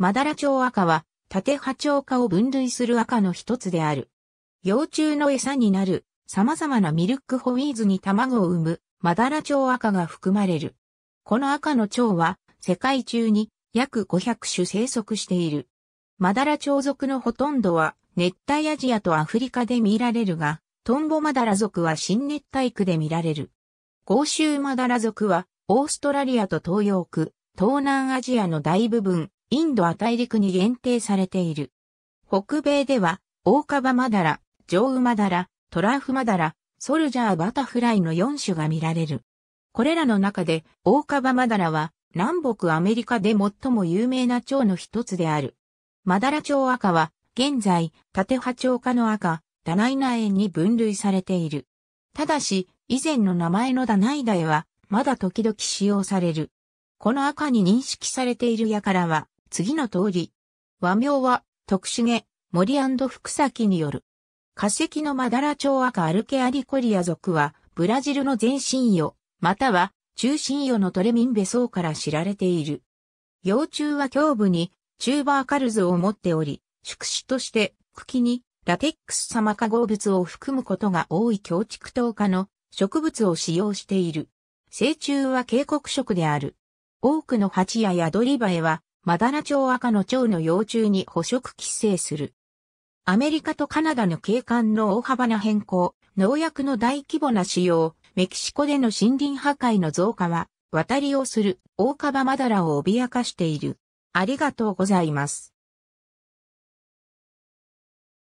マダラチョウ赤は、縦波長化を分類する赤の一つである。幼虫の餌になる様々なミルクホウィーズに卵を産むマダラチョウ赤が含まれる。この赤の蝶は世界中に約500種生息している。マダラチョウ属のほとんどは熱帯アジアとアフリカで見られるが、トンボマダラ族は新熱帯区で見られる。豪州マダラ族はオーストラリアと東洋区、東南アジアの大部分、インドア大陸に限定されている。北米では、オオカバマダラ、ジョウマダラ、トラフマダラ、ソルジャーバタフライの4種が見られる。これらの中で、オオカバマダラは、南北アメリカで最も有名な蝶の一つである。マダラ蝶赤は、現在、縦波蝶科の赤、ダナイナ園に分類されている。ただし、以前の名前のダナイダエは、まだ時々使用される。この赤に認識されているやからは、次の通り。和名は、徳重、森福崎による。化石のマダラ蝶赤アルケアリコリア族は、ブラジルの全身魚、または中心魚のトレミンベソウから知られている。幼虫は胸部にチューバーカルズを持っており、宿主として茎にラテックス様化合物を含むことが多い強畜糖化の植物を使用している。成虫は警告色である。多くの蜂やヤドリバエはマダラ蝶赤の蝶の幼虫に捕食寄生する。アメリカとカナダの景観の大幅な変更、農薬の大規模な使用、メキシコでの森林破壊の増加は、渡りをする大カバマダラを脅かしている。ありがとうございます。